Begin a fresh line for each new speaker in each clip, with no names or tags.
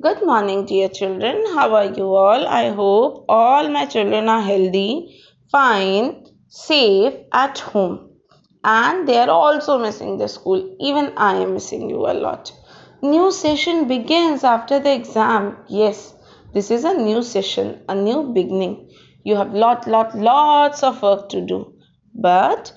Good morning, dear children. How are you all? I hope all my children are healthy, fine, safe at home. And they are also missing the school. Even I am missing you a lot. New session begins after the exam. Yes, this is a new session, a new beginning. You have lot, lot, lots of work to do. But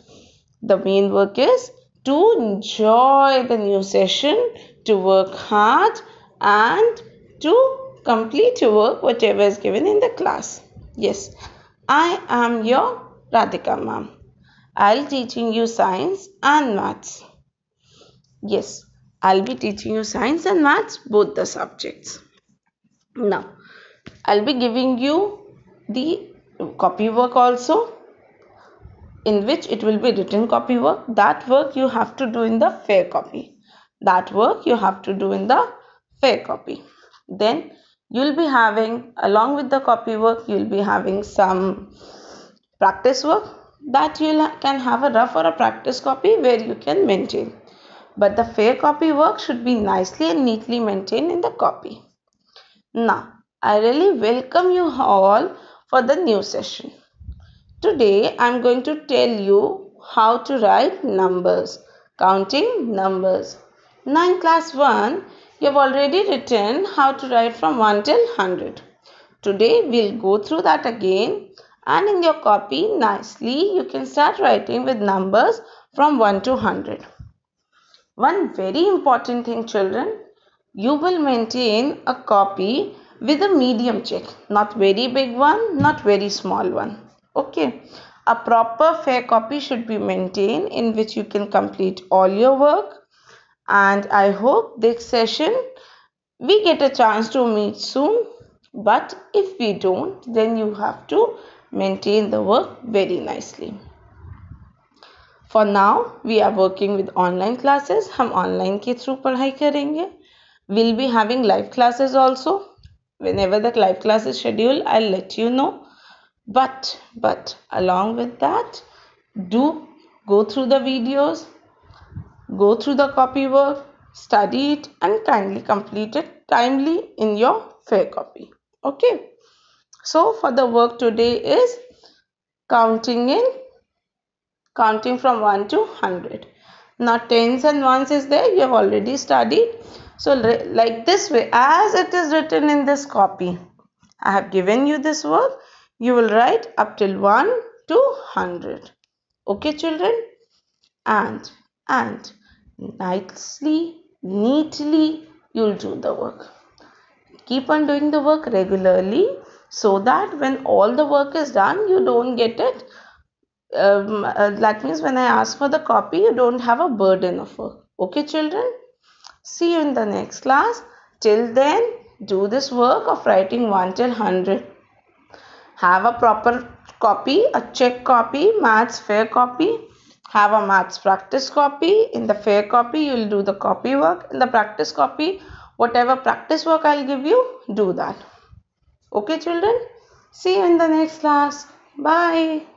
the main work is to enjoy the new session, to work hard and to complete your work, whatever is given in the class. Yes, I am your Radhika ma'am. I'll teaching you science and maths. Yes, I'll be teaching you science and maths, both the subjects. Now, I'll be giving you the copy work also in which it will be written copy work. That work you have to do in the fair copy. That work you have to do in the fair copy then you'll be having along with the copy work you'll be having some practice work that you can have a rough or a practice copy where you can maintain but the fair copy work should be nicely and neatly maintained in the copy now i really welcome you all for the new session today i'm going to tell you how to write numbers counting numbers Nine class 1 you have already written how to write from 1 till 100. Today we'll go through that again and in your copy nicely you can start writing with numbers from 1 to 100. One very important thing children, you will maintain a copy with a medium check. Not very big one, not very small one. Okay. A proper fair copy should be maintained in which you can complete all your work and I hope this session we get a chance to meet soon. But if we don't, then you have to maintain the work very nicely. For now, we are working with online classes. Hum online ke through karenge. We'll be having live classes also. Whenever the live class is scheduled, I'll let you know. But, but along with that, do go through the videos, Go through the copy work, study it and kindly complete it timely in your fair copy. Okay. So for the work today is counting in counting from 1 to 100. Now tens and ones is there you have already studied. So like this way as it is written in this copy I have given you this work you will write up till 1 to 100. Okay children and and nicely, neatly, you'll do the work. Keep on doing the work regularly so that when all the work is done, you don't get it. Um, uh, that means when I ask for the copy, you don't have a burden of work. Okay, children? See you in the next class. Till then, do this work of writing 1 till 100. Have a proper copy, a check copy, maths fair copy have a maths practice copy. In the fair copy, you will do the copy work. In the practice copy, whatever practice work I'll give you, do that. Okay, children? See you in the next class. Bye.